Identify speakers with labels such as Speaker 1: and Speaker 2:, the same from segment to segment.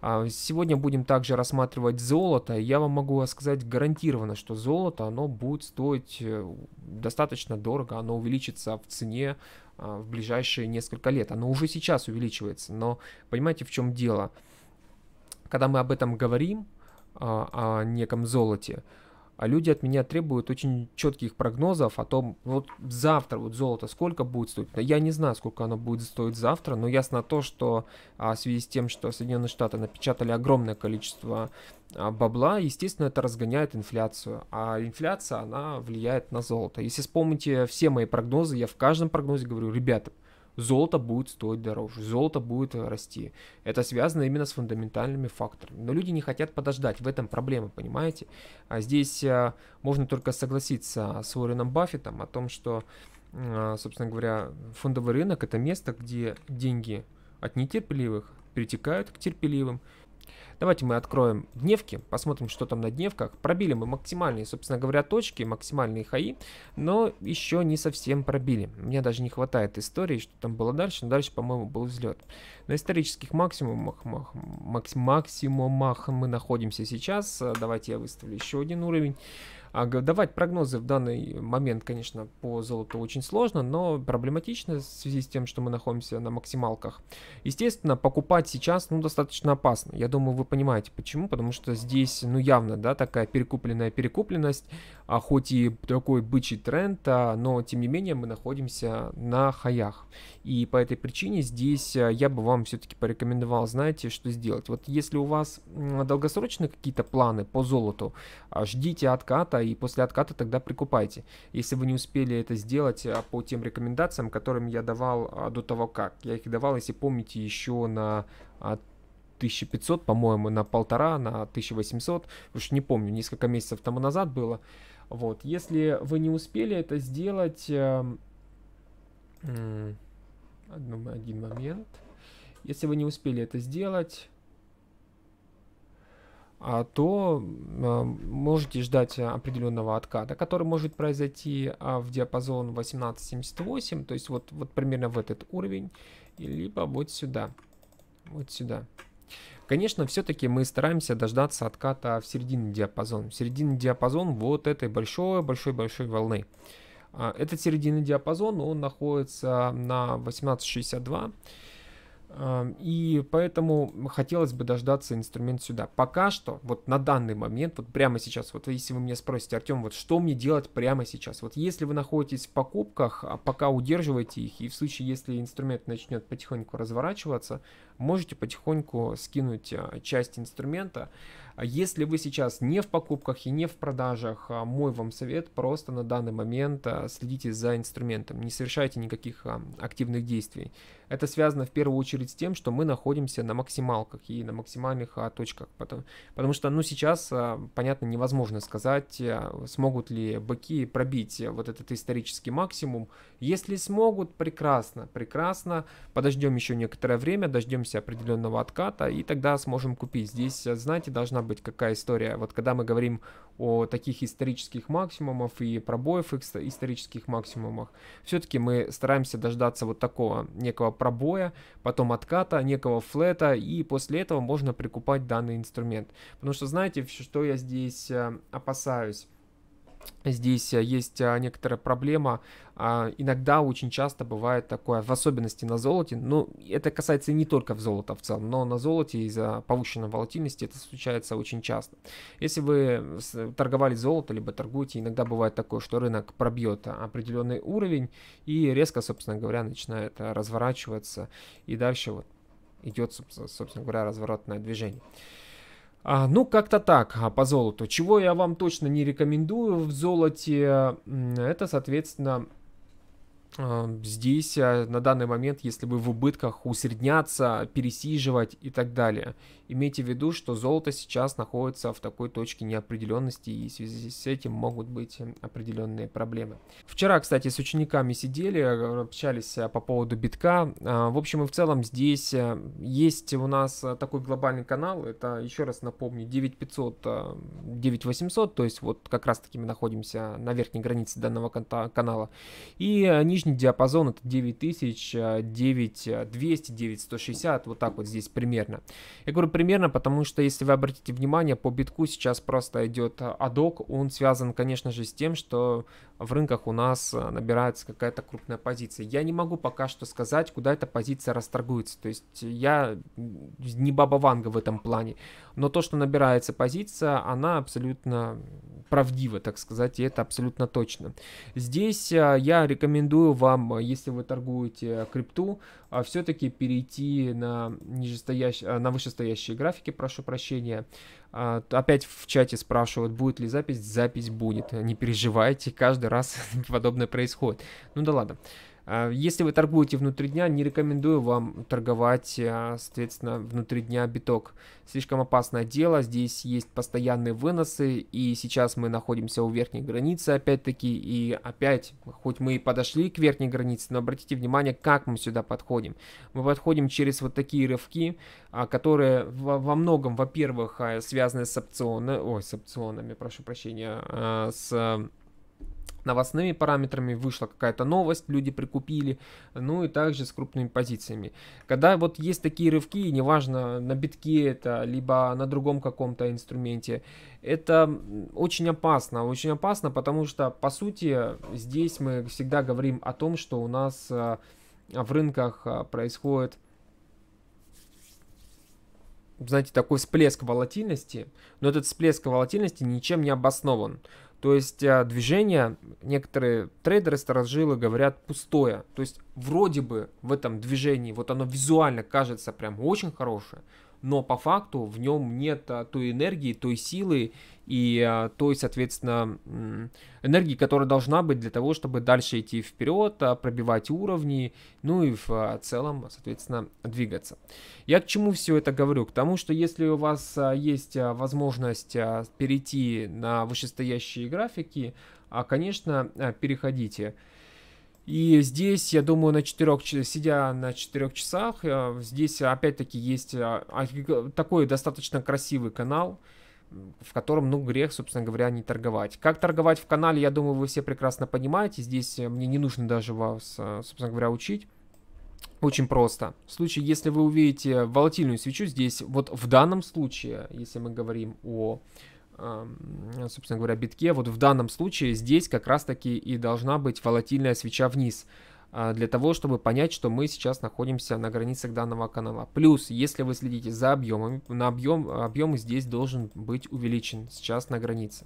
Speaker 1: А сегодня будем также рассматривать золото. Я вам могу сказать гарантированно, что золото оно будет стоить э, достаточно дорого, оно увеличится в цене а, в ближайшие несколько лет. Оно уже сейчас увеличивается, но понимаете, в чем дело? Когда мы об этом говорим, а, о неком золоте, а люди от меня требуют очень четких прогнозов о том, вот завтра вот золото сколько будет стоить. Я не знаю, сколько оно будет стоить завтра, но ясно то, что а, в связи с тем, что Соединенные Штаты напечатали огромное количество а, бабла, естественно, это разгоняет инфляцию. А инфляция, она влияет на золото. Если вспомните все мои прогнозы, я в каждом прогнозе говорю, ребята, золото будет стоить дороже, золото будет э, расти. Это связано именно с фундаментальными факторами. Но люди не хотят подождать, в этом проблема, понимаете? А здесь а, можно только согласиться с Уорреном Баффетом о том, что, а, собственно говоря, фондовый рынок это место, где деньги от нетерпеливых перетекают к терпеливым, Давайте мы откроем дневки, посмотрим, что там на дневках. Пробили мы максимальные, собственно говоря, точки, максимальные хаи, но еще не совсем пробили. Мне даже не хватает истории, что там было дальше, но дальше, по-моему, был взлет. На исторических максимумах, мах, максимумах мы находимся сейчас. Давайте я выставлю еще один уровень. А, давать прогнозы в данный момент, конечно, по золоту очень сложно, но проблематично в связи с тем, что мы находимся на максималках. Естественно, покупать сейчас, ну, достаточно опасно. Я думаю, вы понимаете, почему. Потому что здесь, ну, явно, да, такая перекупленная перекупленность, а хоть и такой бычий тренд, а, но, тем не менее, мы находимся на хаях. И по этой причине здесь а, я бы вам все-таки порекомендовал, знаете, что сделать. Вот если у вас долгосрочные какие-то планы по золоту, а, ждите отката, отката, и после отката тогда прикупайте, если вы не успели это сделать а, по тем рекомендациям, которым я давал а, до того как. Я их давал, если помните, еще на 1500, а, по-моему, на полтора, на 1800, уж не помню, несколько месяцев тому назад было. Вот, если вы не успели это сделать, э, э, один момент, если вы не успели это сделать, а, то а, можете ждать определенного отката, который может произойти а, в диапазон 18.78, то есть вот, вот примерно в этот уровень, либо вот сюда, вот сюда. Конечно, все-таки мы стараемся дождаться отката в середине диапазон. В середине диапазон вот этой большой-большой-большой волны. Этот серединный диапазон, он находится на 1862. Эм, и поэтому хотелось бы дождаться инструмент сюда. Пока что, вот на данный момент, вот прямо сейчас, вот если вы меня спросите, Артем, вот что мне делать прямо сейчас? Вот если вы находитесь в покупках, а пока удерживаете их, и в случае, если инструмент начнет потихоньку разворачиваться, можете потихоньку скинуть э, часть инструмента. А если вы сейчас не в покупках и не в продажах, а, мой вам совет, просто на данный момент э, следите за инструментом, не совершайте никаких а, активных действий. Это связано в первую очередь с тем, что мы находимся на максималках и на максимальных точках, потому, потому что ну сейчас, понятно, невозможно сказать, э, смогут ли быки пробить вот этот исторический максимум. Если смогут, прекрасно, прекрасно, подождем еще некоторое время, дождемся дождемся определенного отката, и тогда сможем купить. Здесь, э, знаете, должна быть какая история. Вот когда мы говорим о таких исторических максимумах и пробоев исторических максимумах, все-таки мы стараемся дождаться вот такого некого пробоя, потом отката, некого флета, и после этого можно прикупать данный инструмент. Потому что знаете, что я здесь э, опасаюсь? Здесь э, есть э, некоторая проблема. А, иногда очень часто бывает такое, в особенности на золоте, но ну, это касается не только в золото в целом, но на золоте из-за повышенной волатильности это случается очень часто. Если вы э, торговали золото, либо торгуете, иногда бывает такое, что рынок пробьет определенный уровень и резко, собственно говоря, начинает разворачиваться и дальше вот идет, собственно говоря, разворотное движение. А, ну, как-то так, а по золоту. Чего я вам точно не рекомендую в золоте, это, соответственно, Э, здесь э, на данный момент, если вы в убытках, усредняться, пересиживать и так далее. Имейте в виду, что золото сейчас находится в такой точке неопределенности, и в связи с этим могут быть определенные проблемы. Вчера, кстати, с учениками сидели, э, общались по поводу битка. В общем и в целом здесь есть у нас такой глобальный канал, это, еще раз напомню, 9500, 9800, то есть вот как раз таки мы находимся на верхней границе данного канала. И они нижний диапазон это 9000, 9200, 9160, вот так вот здесь примерно. Я говорю примерно, потому что если вы обратите внимание, по битку сейчас просто идет э, адок, он связан, конечно же, с тем, что в рынках у нас э, набирается какая-то крупная позиция. Я не могу пока что сказать, куда эта позиция расторгуется, то есть я не баба Ванга в этом плане, но то, что набирается позиция, она абсолютно правдиво, так сказать, и это абсолютно точно. Здесь а, я рекомендую вам, а, если вы торгуете а, крипту, а все-таки перейти на, нижестоящие, на вышестоящие графики, прошу прощения. Опять в чате спрашивают, будет ли запись. Запись будет, не переживайте, каждый раз подобное происходит. Ну да ладно. А, если вы торгуете внутри дня, не рекомендую вам торговать, а, соответственно, внутри дня биток. Слишком опасное дело, здесь есть постоянные выносы, и сейчас мы находимся у верхней границы, опять-таки, и опять, хоть мы и подошли к верхней границе, но обратите внимание, как мы сюда подходим. Мы подходим через вот такие рывки, а, которые во многом, во-первых, связаны с опционами, ой, с опционами, прошу прощения, с новостными параметрами, вышла какая-то новость, люди прикупили, ну и также с крупными позициями. Когда вот есть такие рывки, неважно на битке это, либо на другом каком-то инструменте, это очень опасно, очень опасно, потому что по сути здесь мы всегда говорим о том, что у нас а, в рынках а, происходит знаете, такой всплеск волатильности, но этот всплеск волатильности ничем не обоснован. То есть а, движение, некоторые трейдеры, старожилы говорят, пустое. То есть вроде бы в этом движении, вот оно визуально кажется прям очень хорошее, но по факту в нем нет а, той энергии, той силы и а, той, соответственно, энергии, которая должна быть для того, чтобы дальше идти вперед, а, пробивать уровни, ну и в целом, соответственно, двигаться. Я к чему все это говорю? К тому, что если у вас есть возможность перейти на вышестоящие графики, конечно, переходите. И здесь, я думаю, на четырех сидя на четырех часах, э, здесь опять-таки есть э, такой достаточно красивый канал, в котором, ну, грех, собственно говоря, не торговать. Как торговать в канале, я думаю, вы все прекрасно понимаете. Здесь э, мне не нужно даже вас, собственно говоря, учить. Очень просто. В случае, если вы увидите волатильную свечу, здесь вот в данном случае, если мы говорим о собственно говоря, битке, вот в данном случае здесь как раз-таки и должна быть волатильная свеча вниз а, для того, чтобы понять, что мы сейчас находимся на границах данного канала. Плюс, если вы следите за объемами, на объем, объем здесь должен быть увеличен сейчас на границе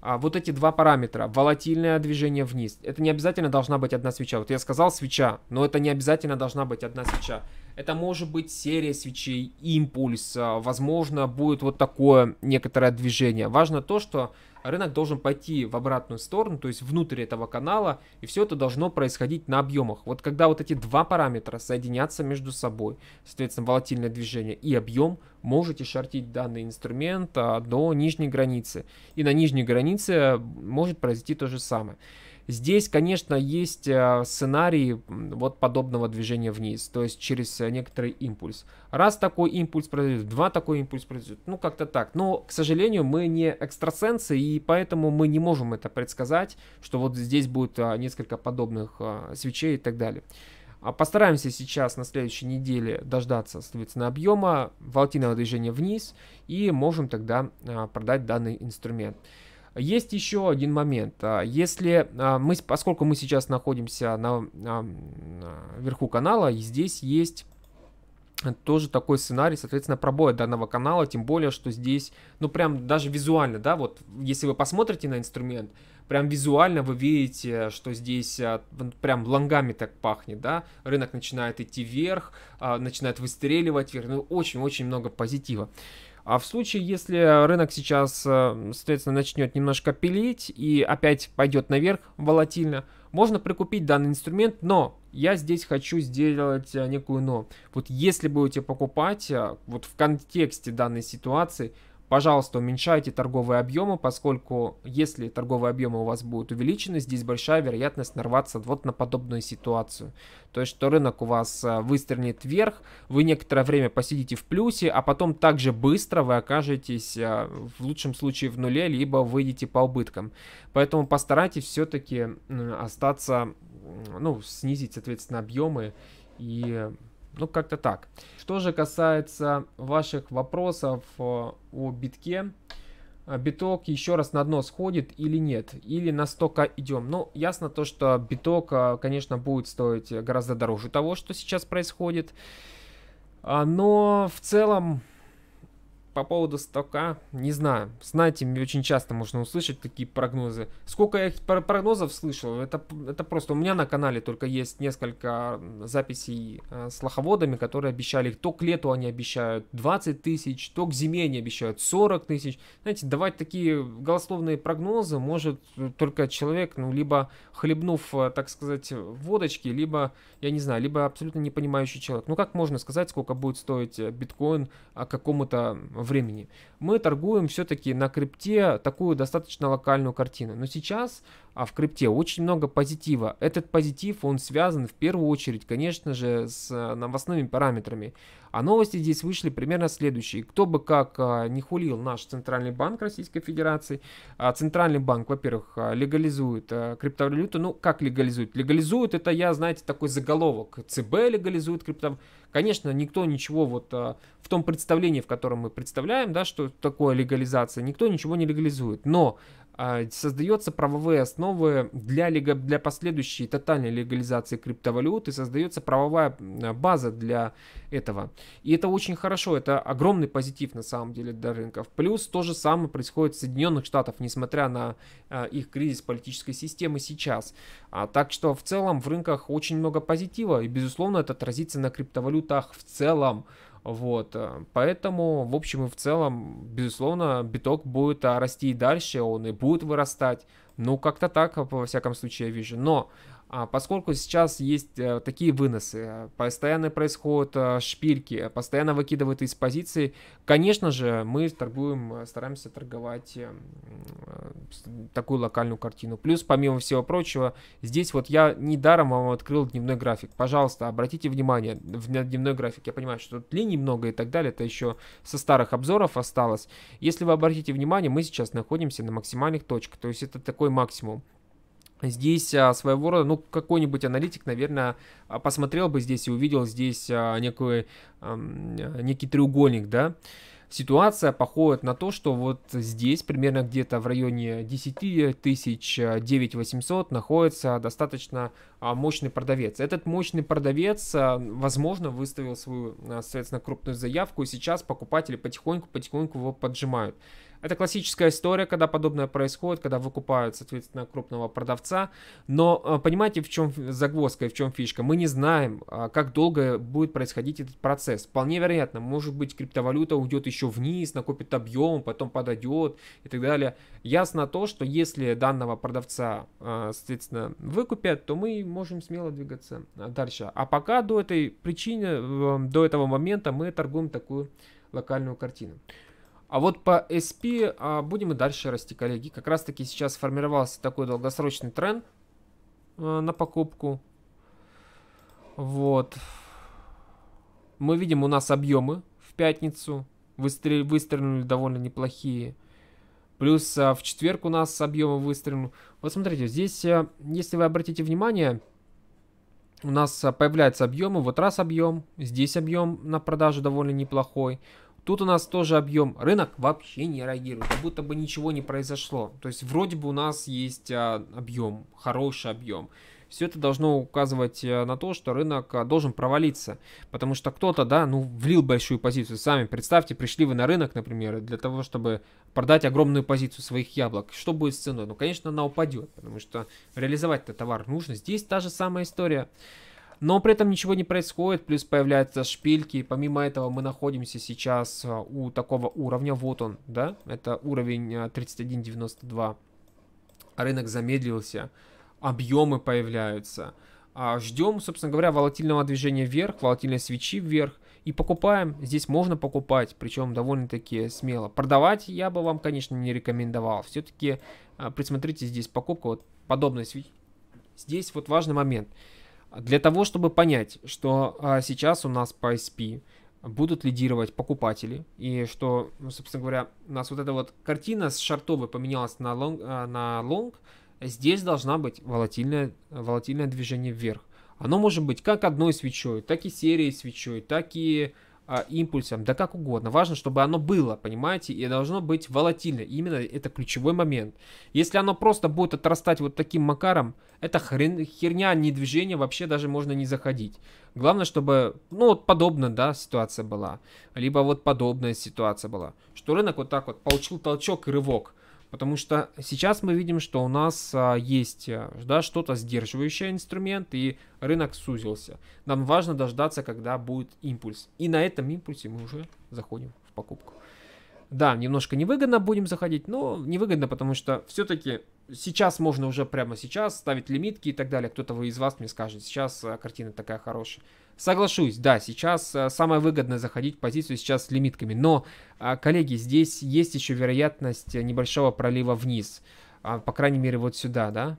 Speaker 1: а, вот эти два параметра, волатильное движение вниз, это не обязательно должна быть одна свеча. Вот я сказал свеча, но это не обязательно должна быть одна свеча. Это может быть серия свечей, импульс, а, возможно, будет вот такое некоторое движение. Важно то, что рынок должен пойти в обратную сторону, то есть внутрь этого канала, и все это должно происходить на объемах. Вот когда вот эти два параметра соединятся между собой, соответственно, волатильное движение и объем, можете шортить данный инструмент а, до нижней границы. И на нижней границе может произойти то же самое. Здесь, конечно, есть э, сценарий вот подобного движения вниз, то есть через э, некоторый импульс. Раз такой импульс произойдет, два такой импульс произойдет, ну как-то так. Но, к сожалению, мы не экстрасенсы, и поэтому мы не можем это предсказать, что вот здесь будет э, несколько подобных свечей и так далее. А постараемся сейчас на следующей неделе дождаться, соответственно, объема волатильного движения вниз и можем тогда продать данный инструмент. Есть еще один момент. А, если а, мы, поскольку мы сейчас находимся на, на, на верху канала, здесь есть тоже такой сценарий, соответственно, пробоя данного канала, тем более, что здесь, ну, прям даже визуально, да, вот, если вы посмотрите на инструмент, прям визуально вы видите, что здесь а, прям лонгами так пахнет, да, рынок начинает идти вверх, начинает выстреливать вверх, ну, очень-очень много позитива. А в случае, если рынок сейчас, э, соответственно, начнет немножко пилить и опять пойдет наверх волатильно, можно прикупить данный инструмент, но я здесь хочу сделать э, некую но. Вот если будете покупать, э, вот в контексте данной ситуации – Пожалуйста, уменьшайте торговые объемы, поскольку если торговые объемы у вас будут увеличены, здесь большая вероятность нарваться вот на подобную ситуацию. То есть, что рынок у вас э, выстрелит вверх, вы некоторое время посидите в плюсе, а потом также быстро вы окажетесь э, в лучшем случае в нуле, либо выйдете по убыткам. Поэтому постарайтесь все-таки остаться, ну, снизить, соответственно, объемы и ну, как-то так. Что же касается ваших вопросов э, о битке, э, биток еще раз на дно сходит или нет, или настолько идем. Ну, ясно то, что биток, э, конечно, будет стоить гораздо дороже того, что сейчас происходит. А, но в целом по поводу стока, не знаю. Знаете, мне очень часто можно услышать такие прогнозы. Сколько я прогнозов слышал, это, это просто... У меня на канале только есть несколько записей э, с лоховодами, которые обещали, то к лету они обещают 20 тысяч, то к зиме они обещают 40 тысяч. Знаете, давать такие голословные прогнозы может э, только человек, ну, либо хлебнув, э, так сказать, водочки, либо, я не знаю, либо абсолютно не понимающий человек. Ну, как можно сказать, сколько будет стоить биткоин а, какому-то времени. Мы торгуем все-таки на крипте такую достаточно локальную картину. Но сейчас а в крипте очень много позитива. Этот позитив, он связан в первую очередь, конечно же, с э, новостными параметрами. А новости здесь вышли примерно следующие. Кто бы как а, не хулил наш Центральный банк Российской Федерации, а, Центральный банк, во-первых, а, легализует криптовалюту. Ну, как легализует? Легализует, это я, знаете, такой заголовок. ЦБ легализует криптовалюту. Конечно, никто ничего вот в том представлении, в котором мы представляем, да, что такое легализация, никто ничего не легализует. Но а, создается правовые основы для, лега... для последующей тотальной легализации криптовалют и создается правовая база для этого. И это очень хорошо, это огромный позитив на самом деле для рынков. Плюс то же самое происходит в Соединенных Штатах, несмотря на а, их кризис политической системы сейчас. А, так что в целом в рынках очень много позитива и безусловно это отразится на криптовалютах в целом. Вот, э, поэтому, в общем и в целом, безусловно, биток будет а, расти и дальше, он и будет вырастать. Ну, как-то так, во всяком случае, я вижу. Но а, поскольку сейчас есть э, такие выносы, э, постоянно происходят э, шпильки, постоянно выкидывают из позиции, конечно же, мы торгуем, стараемся торговать эм, такую локальную картину. Плюс, помимо всего прочего, здесь вот я недаром вам открыл дневной график. Пожалуйста, обратите внимание на дневной график. Я понимаю, что тут линий много и так далее, это еще со старых обзоров осталось. Если вы обратите внимание, мы сейчас находимся на максимальных точках, то есть это такой максимум. Здесь а, своего рода, ну, какой-нибудь аналитик, наверное, а, посмотрел бы здесь и увидел здесь а, некую, некий треугольник, да. Ситуация походит на то, что вот здесь, примерно где-то в районе 10 тысяч 9800, находится достаточно мощный продавец. Этот мощный продавец, возможно, выставил свою, соответственно, крупную заявку, и сейчас покупатели потихоньку-потихоньку его поджимают. Это классическая история, когда подобное происходит, когда выкупают, соответственно, крупного продавца. Но э, понимаете, в чем загвоздка и в чем фишка? Мы не знаем, а, как долго будет происходить этот процесс. Вполне вероятно, может быть, криптовалюта уйдет еще вниз, накопит объем, потом подойдет и так далее. Ясно то, что если данного продавца, а, соответственно, выкупят, то мы можем смело двигаться а, дальше. А пока до этой причины, до этого момента мы торгуем такую локальную картину. А вот по SP а, будем и дальше расти, коллеги. Как раз таки сейчас формировался такой долгосрочный тренд а, на покупку. Вот. Мы видим у нас объемы в пятницу. Выстрел, выстрелили довольно неплохие. Плюс а, в четверг у нас объемы выстрелили. Вот смотрите, здесь, а, если вы обратите внимание, у нас а, появляются объемы. Вот раз объем, здесь объем на продажу довольно неплохой. Тут у нас тоже объем. Рынок вообще не реагирует, как будто бы ничего не произошло. То есть вроде бы у нас есть а, объем, хороший объем. Все это должно указывать э, на то, что рынок а, должен провалиться. Потому что кто-то, да, ну, влил большую позицию. Сами представьте, пришли вы на рынок, например, для того, чтобы продать огромную позицию своих яблок. Что будет с ценой? Ну, конечно, она упадет, потому что реализовать-то товар нужно. Здесь та же самая история но при этом ничего не происходит, плюс появляются шпильки. Помимо этого мы находимся сейчас э, у такого уровня, вот он, да, это уровень 31.92. Э, Рынок замедлился, объемы появляются. А ждем, собственно говоря, волатильного движения вверх, волатильной свечи вверх. И покупаем, здесь можно покупать, причем довольно-таки смело. Продавать я бы вам, конечно, не рекомендовал. Все-таки э, присмотрите здесь покупку вот подобной свечи. Здесь вот важный момент – для того, чтобы понять, что а, сейчас у нас по SP будут лидировать покупатели, и что, ну, собственно говоря, у нас вот эта вот картина с шартовой поменялась на лонг, а, на лонг здесь должна быть волатильное, волатильное движение вверх. Оно может быть как одной свечой, так и серией свечой, так и а, импульсом, да как угодно. Важно, чтобы оно было, понимаете, и должно быть волатильно. Именно это ключевой момент. Если оно просто будет отрастать вот таким макаром, это хрен, херня, а не движение, вообще даже можно не заходить. Главное, чтобы, ну вот подобная, да, ситуация была. Либо вот подобная ситуация была. Что рынок вот так вот получил толчок и рывок. Потому что сейчас мы видим, что у нас а, есть э, да, что-то сдерживающее инструмент, и рынок сузился. Нам важно дождаться, когда будет импульс. И на этом импульсе мы уже заходим в покупку. Да, немножко невыгодно будем заходить, но невыгодно, потому что все-таки сейчас можно уже прямо сейчас ставить лимитки и так далее. Кто-то из вас мне скажет, сейчас э, картина такая хорошая. Соглашусь, да, сейчас э, самое выгодно заходить в позицию сейчас с лимитками, но, а, коллеги, здесь есть еще вероятность небольшого пролива вниз, а, по крайней мере вот сюда, да,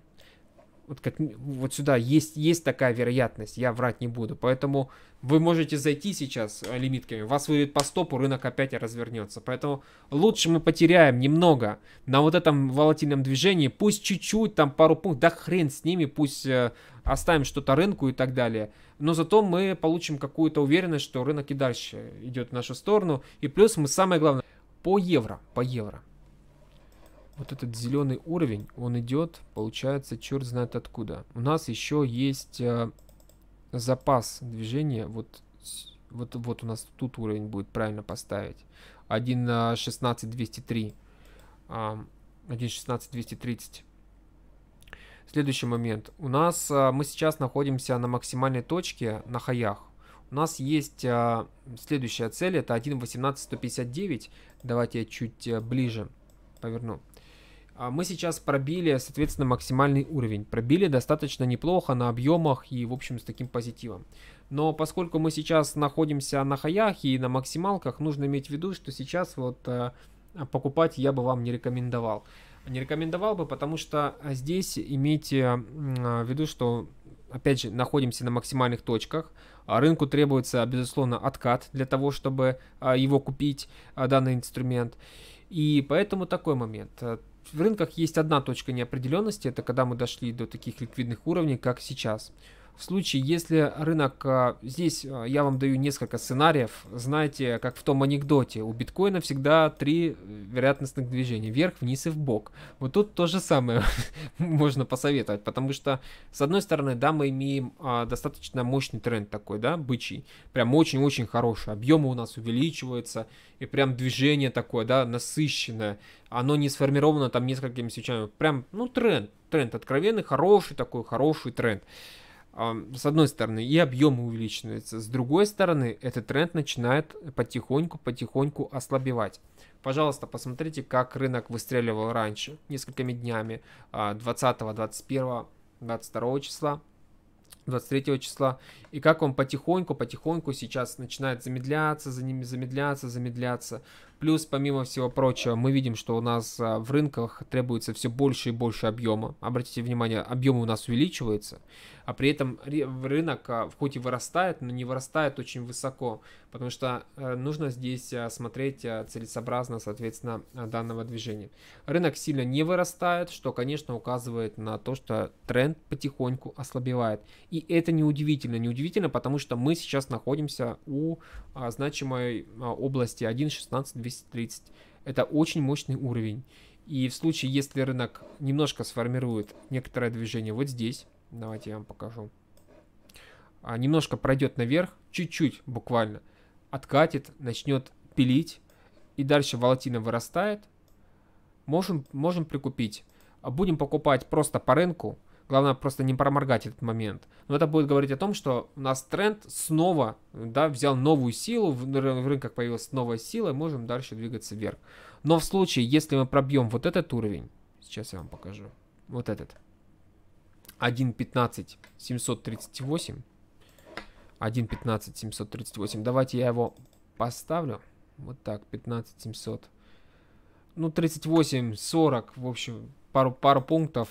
Speaker 1: вот, как, вот сюда есть, есть такая вероятность, я врать не буду. Поэтому вы можете зайти сейчас э, лимитками, вас выведет по стопу, рынок опять развернется. Поэтому лучше мы потеряем немного на вот этом волатильном движении, пусть чуть-чуть, там пару пунктов, да хрен с ними, пусть э, оставим что-то рынку и так далее. Но зато мы получим какую-то уверенность, что рынок и дальше идет в нашу сторону. И плюс мы самое главное по евро, по евро вот этот зеленый уровень, он идет, получается, черт знает откуда. У нас еще есть э, запас движения, вот, вот, вот у нас тут уровень будет правильно поставить. 1.16.203. Э, 1.16.230. Следующий момент. У нас, э, мы сейчас находимся на максимальной точке, на хаях. У нас есть а, следующая цель, это 1.18.159. Давайте я чуть а, ближе поверну. А мы сейчас пробили, соответственно, максимальный уровень. Пробили достаточно неплохо на объемах и, в общем, с таким позитивом. Но поскольку мы сейчас находимся на хаях и на максималках, нужно иметь в виду, что сейчас вот э, покупать я бы вам не рекомендовал. Не рекомендовал бы, потому что здесь имейте э, в виду, что опять же, находимся на максимальных точках. А рынку требуется, безусловно, откат для того, чтобы э, его купить, данный инструмент. И поэтому такой момент в рынках есть одна точка неопределенности, это когда мы дошли до таких ликвидных уровней, как сейчас. В случае, если рынок, э, здесь э, я вам даю несколько сценариев, знаете, как в том анекдоте, у биткоина всегда три э, вероятностных движения, вверх, вниз и вбок. Вот тут то же самое можно посоветовать, потому что, с одной стороны, да, мы имеем а, достаточно мощный тренд такой, да, бычий, прям очень-очень хороший, объемы у нас увеличиваются, и прям движение такое, да, насыщенное, оно не сформировано там несколькими свечами, прям, ну, тренд, тренд откровенный, хороший такой, хороший тренд. А, с одной стороны, и объемы увеличиваются, с другой стороны, этот тренд начинает потихоньку-потихоньку ослабевать. Пожалуйста, посмотрите, как рынок выстреливал раньше, несколькими днями, 20, 21, 22 числа, 23 числа, и как он потихоньку-потихоньку сейчас начинает замедляться, за ними замедляться, замедляться. Плюс, помимо всего прочего, мы видим, что у нас а, в рынках требуется все больше и больше объема. Обратите внимание, объемы у нас увеличиваются, а при этом рынок а, в хоть и вырастает, но не вырастает очень высоко, потому что э, нужно здесь а, смотреть целесообразно, соответственно, данного движения. Рынок сильно не вырастает, что, конечно, указывает на то, что тренд потихоньку ослабевает. И это неудивительно. Неудивительно, потому что мы сейчас находимся у значимой области 1.16 230. Это очень мощный уровень. И в случае, если рынок немножко сформирует некоторое движение вот здесь, давайте я вам покажу, а немножко пройдет наверх, чуть-чуть буквально, откатит, начнет пилить, и дальше волатина вырастает, можем, можем прикупить. А будем покупать просто по рынку, Главное просто не проморгать этот момент. Но это будет говорить о том, что у нас тренд снова да, взял новую силу, в, в рынках появилась новая сила, и можем дальше двигаться вверх. Но в случае, если мы пробьем вот этот уровень, сейчас я вам покажу, вот этот, 1.15 738, 1.15 738, давайте я его поставлю, вот так, 15 700, ну 38, 40, в общем, пару, пару пунктов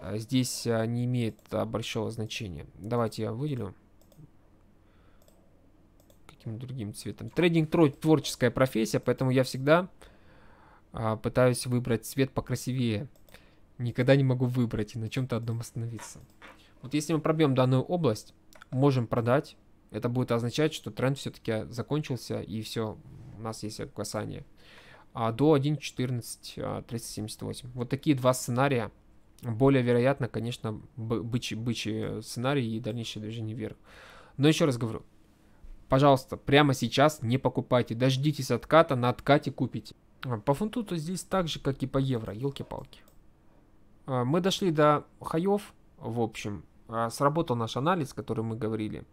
Speaker 1: а, здесь а, не имеет а, большого значения. Давайте я выделю каким другим цветом. Трейдинг творческая профессия, поэтому я всегда пытаюсь выбрать цвет покрасивее. Никогда не могу выбрать и на чем-то одном остановиться. Вот если мы пробьем данную область, можем продать. Это будет означать, что тренд все-таки закончился и все, у нас есть касание. А до 1.14.378. Вот такие два сценария более вероятно, конечно, бычий, бычий э, сценарий и дальнейшее движение вверх. Но еще раз говорю, пожалуйста, прямо сейчас не покупайте, дождитесь отката, на откате купите. А, по фунту то здесь так же, как и по евро, елки-палки. А, мы дошли до хаев, в общем, а сработал наш анализ, который мы говорили.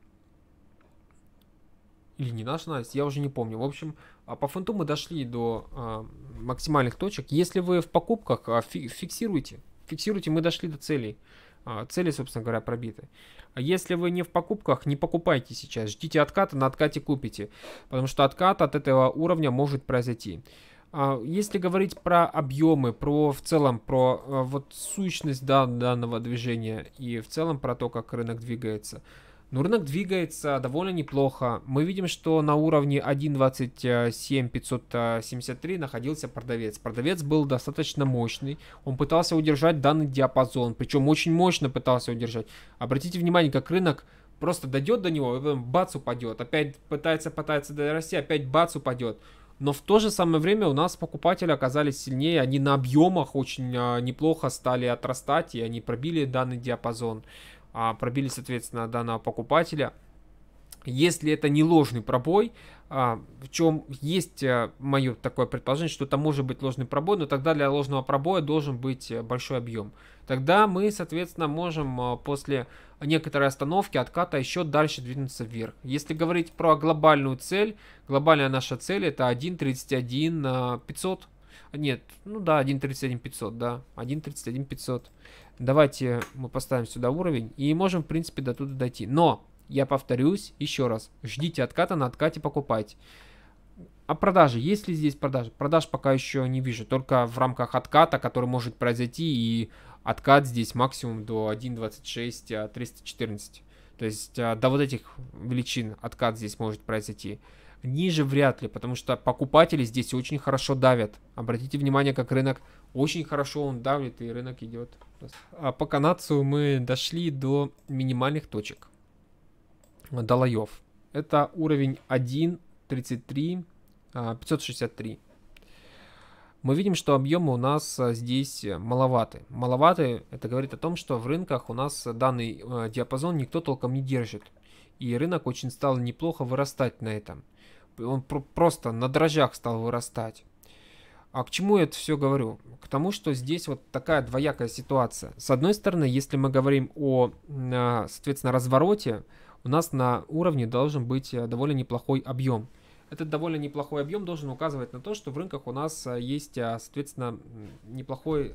Speaker 1: Или не наш анализ, я уже не помню. В общем, по фунту мы дошли до максимальных точек. Если вы в покупках, фиксируйте, фиксируйте, мы дошли до целей. А, цели, собственно говоря, пробиты. А если вы не в покупках, не покупайте сейчас. Ждите отката, на откате купите. Потому что откат от этого уровня может произойти. А, если говорить про объемы, про в целом, про вот сущность данного движения и в целом про то, как рынок двигается – но рынок двигается довольно неплохо. Мы видим, что на уровне 1.27573 находился продавец. Продавец был достаточно мощный. Он пытался удержать данный диапазон, причем очень мощно пытался удержать. Обратите внимание, как рынок просто дойдет до него, и потом бац упадет. Опять пытается, пытается дорасти, опять бац упадет. Но в то же самое время у нас покупатели оказались сильнее, они на объемах очень а, неплохо стали отрастать, и они пробили данный диапазон. А, пробили, соответственно, данного покупателя. Если это не ложный пробой, а, в чем есть э, мое такое предположение, что это может быть ложный пробой, но тогда для ложного пробоя должен быть э, большой объем. Тогда мы, соответственно, можем э, после некоторой остановки отката еще дальше двинуться вверх. Если говорить про глобальную цель, глобальная наша цель это 1.31 500. Нет, ну да, 1.31 500, да, 1.31 500. Давайте мы поставим сюда уровень и можем, в принципе, до туда дойти. Но, я повторюсь еще раз, ждите отката, на откате покупайте. А продажи? Есть ли здесь продажи? Продаж пока еще не вижу, только в рамках отката, который может произойти, и откат здесь максимум до 1.26, 314. А То есть а, до вот этих величин откат здесь может произойти. Ниже вряд ли, потому что покупатели здесь очень хорошо давят. Обратите внимание, как рынок очень хорошо он давит и рынок идет. А по канадцу мы дошли до минимальных точек, до лоев. Это уровень 1, 33, 563. Мы видим, что объемы у нас а, здесь э, маловаты. Маловаты, это говорит о том, что в рынках у нас данный э, диапазон никто толком не держит. И рынок очень стал неплохо вырастать на этом. Он просто на дрожжах стал вырастать. А к чему я это все говорю? К тому, что здесь вот такая двоякая ситуация. С одной стороны, если мы говорим о, а, соответственно, развороте, у нас на уровне должен быть э, довольно неплохой объем. Этот довольно неплохой объем должен указывать на то, что в рынках у нас э, есть, э, соответственно, неплохой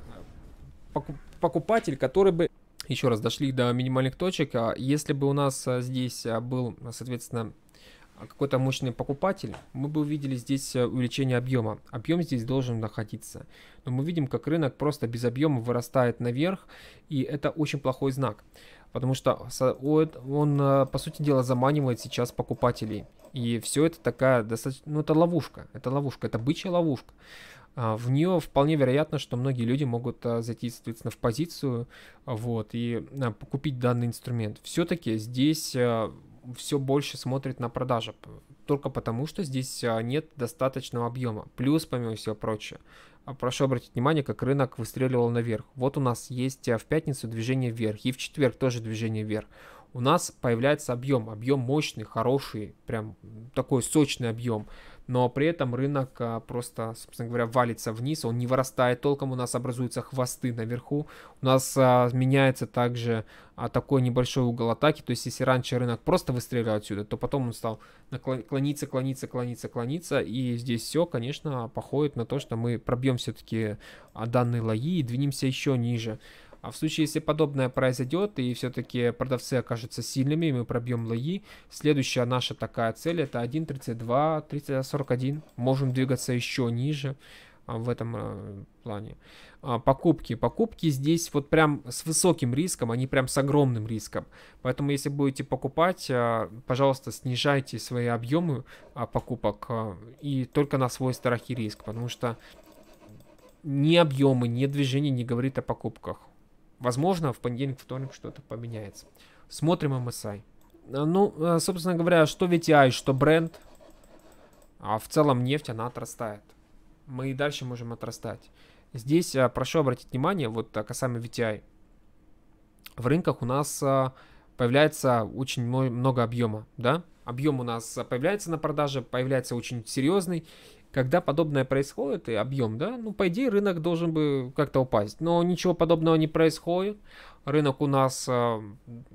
Speaker 1: покупатель, который бы еще раз дошли до минимальных точек. А если бы у нас здесь был, соответственно, а какой-то мощный покупатель, мы бы увидели здесь э, увеличение объема. Объем здесь должен находиться. Но мы видим, как рынок просто без объема вырастает наверх, и это очень плохой знак. Потому что он, э, по сути дела, заманивает сейчас покупателей. И все это такая достаточно... Ну, это ловушка. Это ловушка. Это бычья ловушка. А, в нее вполне вероятно, что многие люди могут э, зайти, соответственно, в позицию вот, и купить данный инструмент. Все-таки здесь все больше смотрит на продажи, только потому что здесь а, нет достаточного объема. Плюс, помимо всего прочего, а, прошу обратить внимание, как рынок выстреливал наверх. Вот у нас есть а, в пятницу движение вверх, и в четверг тоже движение вверх у нас появляется объем. Объем мощный, хороший, прям такой сочный объем. Но при этом рынок а, просто, собственно говоря, валится вниз, он не вырастает толком, у нас образуются хвосты наверху. У нас а, меняется также а, такой небольшой угол атаки, то есть если раньше рынок просто выстрелил отсюда, то потом он стал клониться, клониться, клониться, клониться, и здесь все, конечно, походит на то, что мы пробьем все-таки данные лои и двинемся еще ниже. А в случае, если подобное произойдет и все-таки продавцы окажутся сильными, и мы пробьем лои, следующая наша такая цель это 1.32, 30.41. Можем двигаться еще ниже а, в этом э, плане. А, покупки. Покупки здесь вот прям с высоким риском, они а прям с огромным риском. Поэтому если будете покупать, пожалуйста, снижайте свои объемы покупок и только на свой страх и риск, потому что ни объемы, ни движение не говорит о покупках. Возможно, в понедельник, вторник что-то поменяется. Смотрим MSI. А, ну, а, собственно говоря, что VTI, что бренд. А в целом нефть, она отрастает. Мы и дальше можем отрастать. Здесь а, прошу обратить внимание, вот касаемо VTI. В рынках у нас появляется очень много объема, да? Объем у нас появляется на продаже, появляется очень серьезный когда подобное происходит, и объем, да, ну, по идее, рынок должен бы как-то упасть. Но ничего подобного не происходит. Рынок у нас э,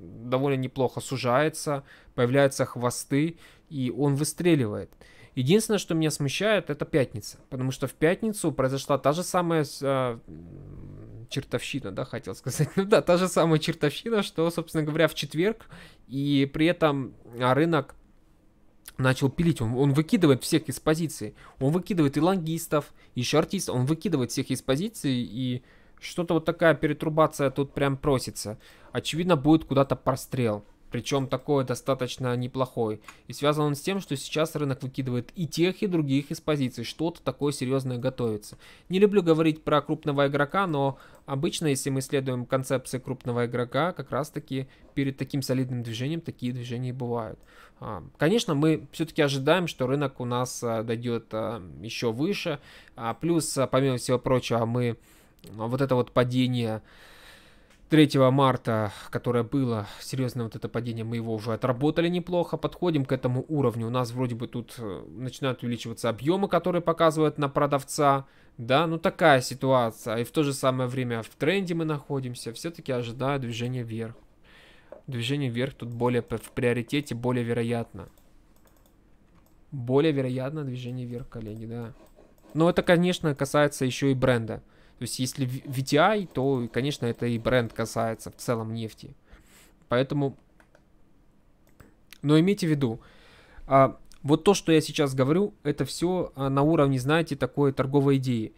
Speaker 1: довольно неплохо сужается, появляются хвосты, и он выстреливает. Единственное, что меня смущает, это пятница. Потому что в пятницу произошла та же самая э, чертовщина, да, хотел сказать. Ну да, та же самая чертовщина, что, собственно говоря, в четверг. И при этом а, рынок начал пилить. Он, он выкидывает всех из позиции. Он выкидывает и лонгистов, и шортистов. Он выкидывает всех из позиции и... Что-то вот такая перетрубация тут прям просится. Очевидно, будет куда-то прострел. Причем такой достаточно неплохой. И связан он с тем, что сейчас рынок выкидывает и тех, и других из позиций. Что-то такое серьезное готовится. Не люблю говорить про крупного игрока, но обычно, если мы следуем концепции крупного игрока, как раз таки перед таким солидным движением такие движения и бывают. А, конечно, мы все-таки ожидаем, что рынок у нас а, дойдет а, еще выше. Плюс, помимо всего прочего, мы вот это вот падение 3 марта, которое было, серьезное вот это падение, мы его уже отработали неплохо, подходим к этому уровню, у нас вроде бы тут э, начинают увеличиваться объемы, которые показывают на продавца, да, ну такая ситуация, и в то же самое время в тренде мы находимся, все-таки ожидаю движение вверх. Движение вверх тут более в приоритете, более вероятно. Более вероятно движение вверх, коллеги, да. Но ну, это, конечно, касается еще и бренда. То есть если VTI, то, конечно, это и бренд касается в целом нефти. Поэтому... Но имейте в виду, а, вот то, что я сейчас говорю, это все а, на уровне, знаете, такой торговой идеи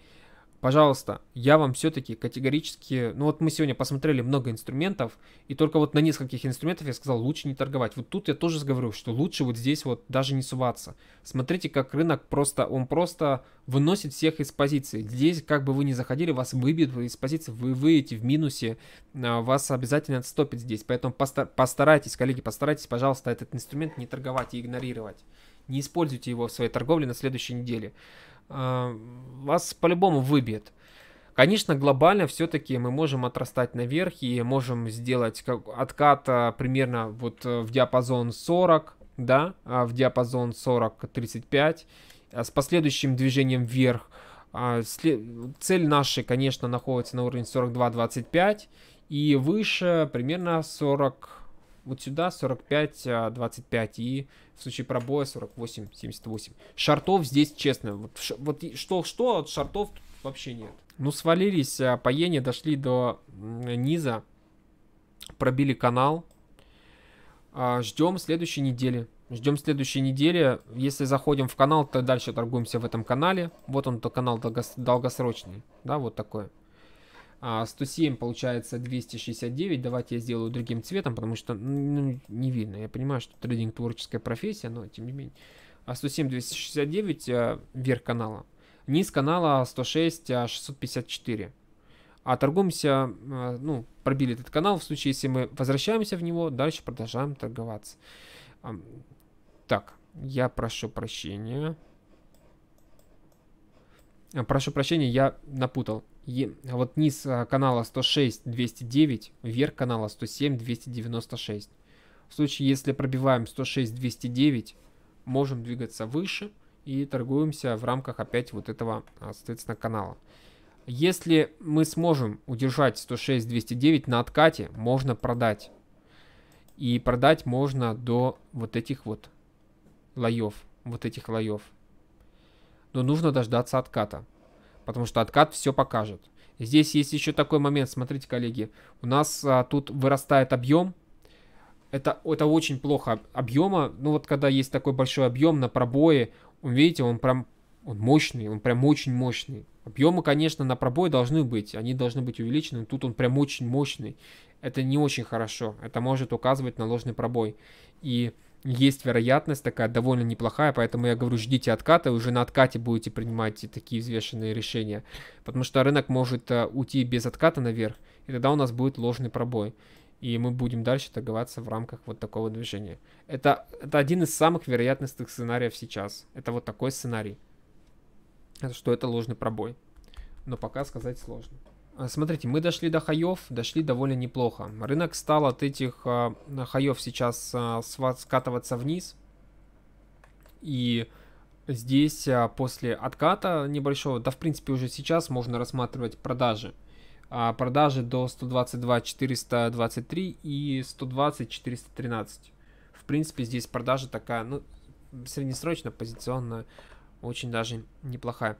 Speaker 1: пожалуйста, я вам все-таки категорически... Ну вот мы сегодня посмотрели много инструментов, и только вот на нескольких инструментах я сказал, лучше не торговать. Вот тут я тоже говорю, что лучше вот здесь вот даже не суваться. Смотрите, как рынок просто, он просто выносит всех из позиции. Здесь, как бы вы ни заходили, вас выбьют из позиции, вы выйдете в минусе, а, вас обязательно отстопит здесь. Поэтому постарайтесь, коллеги, постарайтесь, пожалуйста, этот инструмент не торговать и игнорировать. Не используйте его в своей торговле на следующей неделе. А, вас по-любому выбьет. Конечно, глобально все-таки мы можем отрастать наверх и можем сделать откат а, примерно вот э, в диапазон 40, да, а в диапазон 40-35 с последующим движением вверх. Цель нашей, конечно, находится на уровне 42-25 и выше примерно 40, вот сюда 45-25 а, и в случае пробоя 48-78. Шартов здесь, честно, вот, вот что-что от шартов вообще нет. Ну, свалились а, по дошли до низа, пробили канал. А, ждем следующей недели. Ждем следующей недели. Если заходим в канал, то дальше торгуемся в этом канале. Вот он, то канал долгосрочный. Да, вот такой. А 107 получается 269. Давайте я сделаю другим цветом, потому что ну, ну не видно. Я понимаю, что трейдинг творческая профессия, но тем не менее. А 107 269 а, вверх канала. Низ канала 106 654. А, а торгуемся, а, ну, пробили этот канал. В случае, если мы возвращаемся в него, дальше продолжаем торговаться. А, так, я прошу прощения. Прошу прощения, я напутал. И а вот низ а, канала 106-209, вверх канала 107-296. В случае, если пробиваем 106-209, можем двигаться выше и торгуемся в рамках опять вот этого, а, соответственно, канала. Если мы сможем удержать 106-209 на откате, можно продать. И продать можно до вот этих вот лоев, вот этих лоев. Но нужно дождаться отката потому что откат все покажет. Здесь есть еще такой момент, смотрите, коллеги, у нас а, тут вырастает объем, это, это очень плохо объема, ну вот когда есть такой большой объем на пробое, он, видите, он прям он мощный, он прям очень мощный. Объемы, конечно, на пробой должны быть, они должны быть увеличены, тут он прям очень мощный. Это не очень хорошо, это может указывать на ложный пробой. И есть вероятность такая довольно неплохая, поэтому я говорю, ждите отката, уже на откате будете принимать такие взвешенные решения, потому что рынок может э, уйти без отката наверх, и тогда у нас будет ложный пробой. И мы будем дальше торговаться в рамках вот такого движения. Это, это один из самых вероятных сценариев сейчас. Это вот такой сценарий. Что это ложный пробой. Но пока сказать сложно. А, смотрите, мы дошли до хаев, дошли довольно неплохо. Рынок стал от этих э, хаев сейчас э, скатываться вниз. И здесь э, после отката небольшого, да в принципе уже сейчас можно рассматривать продажи. А продажи до 122 423 и 120 413. В принципе здесь продажа такая, ну, среднесрочно, позиционно очень даже неплохая.